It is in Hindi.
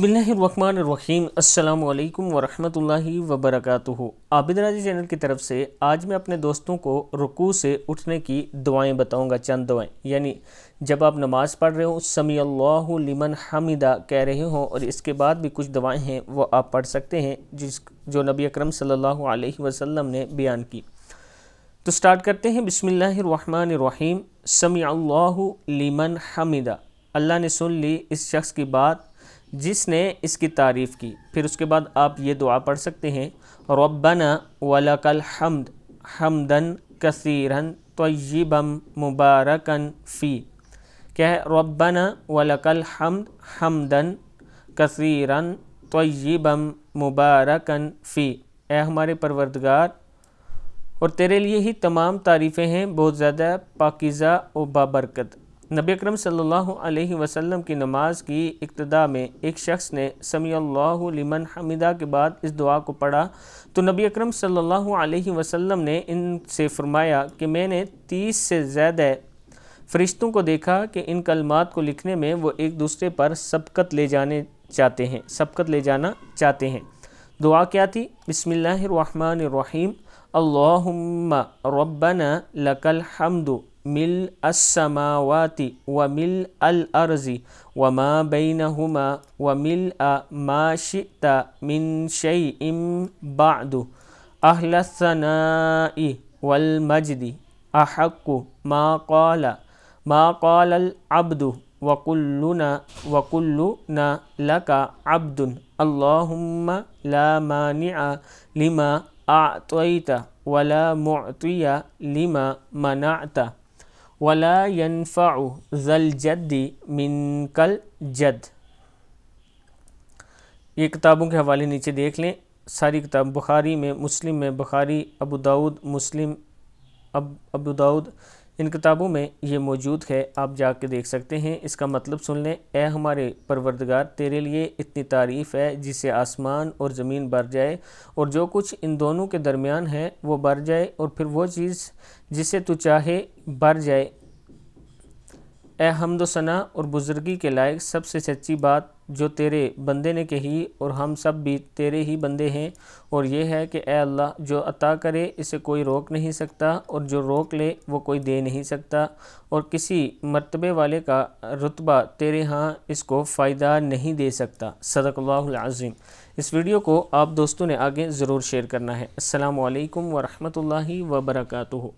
बिल्लाम अल्लाम वरहमतुल्लाहि वबरकातुहु आबिद राजी चैनल की तरफ से आज मैं अपने दोस्तों को रुकू से उठने की दुआएं बताऊंगा चंद दुआएं यानी जब आप नमाज़ पढ़ रहे हो समी अल्लाह लिमन हमीदा कह रहे हो और इसके बाद भी कुछ दुआएं हैं वो आप पढ़ सकते हैं जिस जो नबी अकरम सल्लल्लाहु अलैहि वसल्लम ने बयान की तो स्टार्ट करते हैं बिसमीम समी अल्लाह लिमन हमीदा अल्लाह ने सुन ली इस शख्स की बात जिसने इसकी तारीफ़ की फिर उसके बाद आप ये दुआ पढ़ सकते हैं रब्बना वलकल हमद हमदन कसीरन तयबम मुबारकन फ़ी क्या है रब्बना वलकल हमद हमदन कसीरन तयबम मुबारकन फ़ी ए हमारे परवरदगार और तेरे लिए ही तमाम तारीफ़ें हैं बहुत ज़्यादा पाकिज़ा और बाबरकत नबी अकरम सल्लल्लाहु अलैहि वसल्लम की नमाज की इब्तदा में एक शख्स ने समी लिमन हमिदा के बाद इस दुआ को पढ़ा तो नबी अकरम सल्लल्लाहु अलैहि वसल्लम ने इनसे फरमाया कि मैंने तीस से ज़्यादा फरिश्तों को देखा कि इन कलमात को लिखने में वो एक दूसरे पर सबकत ले जाने चाहते हैं सबकत ले जाना चाहते हैं दुआ क्या थी बसमिल्लर रहीम अल्लाम लकल हमदु ملء السماوات وملء الأرض وما بينهما وملء ما شئت من شيء بعد أهل الثناء والمجد أحق ما قال ما قال العبد وكلنا وكلنا لك عبد اللهم لا مانع لما أعطيت ولا معطي لما منعت वला यनफ़ाउ जल जद्दी मिनकल जद ये किताबों के हवाले नीचे देख लें सारी किताब बुखारी में मुस्लिम में बुखारी अबू दाऊद मुस्लिम अब अबू दाऊद इन किताबों में ये मौजूद है आप जाके देख सकते हैं इसका मतलब सुन लें ए हमारे परवरदगार तेरे लिए इतनी तारीफ़ है जिसे आसमान और ज़मीन भर जाए और जो कुछ इन दोनों के दरमियान है वो भर जाए और फिर वो चीज़ जिसे तू चाहे भर जाए ए हमदोसना और बुज़ुर्गी के लायक सबसे सच्ची बात जो तेरे बंदे ने कही और हम सब भी तेरे ही बंदे हैं और यह है कि ए अल्लाह जो अता करे इसे कोई रोक नहीं सकता और जो रोक ले वो कोई दे नहीं सकता और किसी मरतबे वाले का रुतबा तेरे हाँ इसको फ़ायदा नहीं दे सकता सदकल्लाज़ीम इस वीडियो को आप दोस्तों ने आगे ज़रूर शेयर करना है अल्लाम वरहमल वर्का